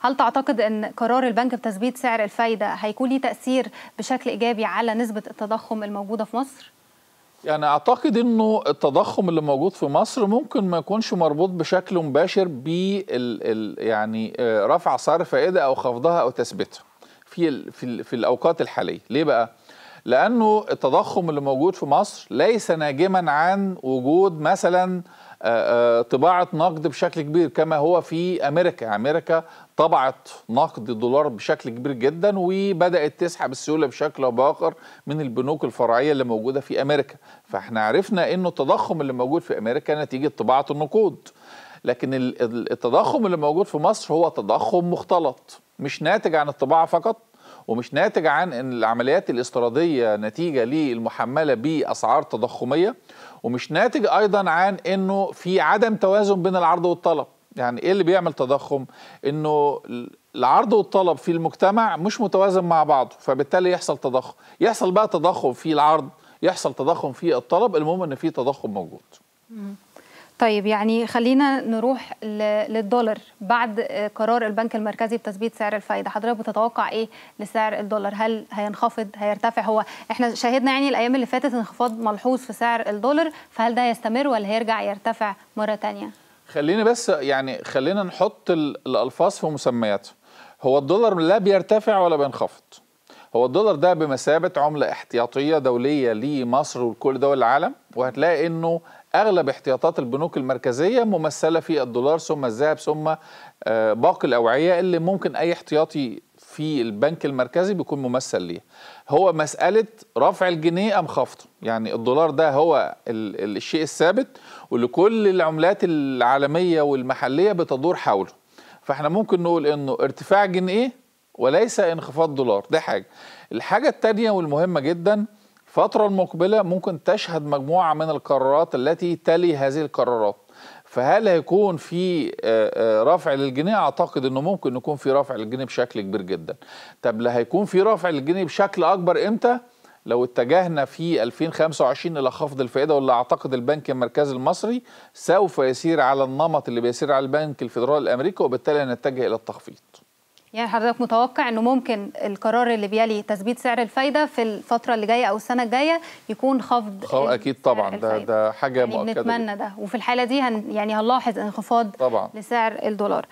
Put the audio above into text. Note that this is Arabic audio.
هل تعتقد ان قرار البنك بتثبيت سعر الفايده هيكون ليه تاثير بشكل ايجابي على نسبه التضخم الموجوده في مصر؟ يعني اعتقد انه التضخم اللي موجود في مصر ممكن ما يكونش مربوط بشكل مباشر ب يعني آه، رفع سعر الفائده او خفضها او تثبيتها في في, في الاوقات الحاليه ليه بقى لانه التضخم اللي موجود في مصر ليس ناجما عن وجود مثلا آه، آه، طباعه نقد بشكل كبير كما هو في امريكا امريكا طبعت نقد الدولار بشكل كبير جدا وبدات تسحب السيوله بشكل او باخر من البنوك الفرعيه اللي موجوده في امريكا فاحنا عرفنا انه التضخم اللي موجود في امريكا نتيجه طباعه النقود لكن التضخم اللي موجود في مصر هو تضخم مختلط مش ناتج عن الطباعه فقط ومش ناتج عن ان العمليات الاستيراديه نتيجه للمحمله باسعار تضخميه ومش ناتج ايضا عن انه في عدم توازن بين العرض والطلب يعني ايه اللي بيعمل تضخم انه العرض والطلب في المجتمع مش متوازن مع بعضه فبالتالي يحصل تضخم يحصل بقى تضخم في العرض يحصل تضخم في الطلب المهم ان في تضخم موجود طيب يعني خلينا نروح للدولار بعد قرار البنك المركزي بتثبيت سعر الفايده حضرتك بتتوقع ايه لسعر الدولار هل هينخفض هيرتفع هو احنا شاهدنا يعني الايام اللي فاتت انخفاض ملحوظ في سعر الدولار فهل ده هيستمر ولا هيرجع يرتفع مره تانية خلينا بس يعني خلينا نحط الالفاظ في مسمياتها هو الدولار لا بيرتفع ولا بينخفض هو الدولار ده بمثابة عملة احتياطية دولية لمصر ولكل دول العالم وهتلاقي انه اغلب احتياطات البنوك المركزية ممثلة في الدولار ثم الذهب ثم آه، باقي الاوعية اللي ممكن اي احتياطي في البنك المركزي بيكون ممثل ليه هو مسألة رفع الجنيه أم خفضه يعني الدولار ده هو الشيء الثابت ولكل العملات العالمية والمحلية بتدور حوله فاحنا ممكن نقول انه ارتفاع جنيه وليس انخفاض دولار ده حاجة الحاجة التانية والمهمة جدا الفترة المقبلة ممكن تشهد مجموعة من القرارات التي تلي هذه القرارات فهل هيكون في آه، آه، رفع للجنيه اعتقد انه ممكن يكون في رفع للجنيه بشكل كبير جدا طب لا هيكون في رفع للجنيه بشكل اكبر امتى لو اتجهنا في 2025 الى خفض الفائده واللي اعتقد البنك المركزي المصري سوف يسير على النمط اللي بيسير على البنك الفدرالي الامريكي وبالتالي نتجه الى التخفيض يعني حضرتك متوقع انه ممكن القرار اللي بيلي تثبيت سعر الفايده في الفتره اللي جايه او السنه الجايه يكون خفض خفض اكيد طبعا ده ده حاجه يعني مؤكده بنتمنى ده وفي الحاله دي هن يعني هنلاحظ انخفاض طبعا لسعر الدولار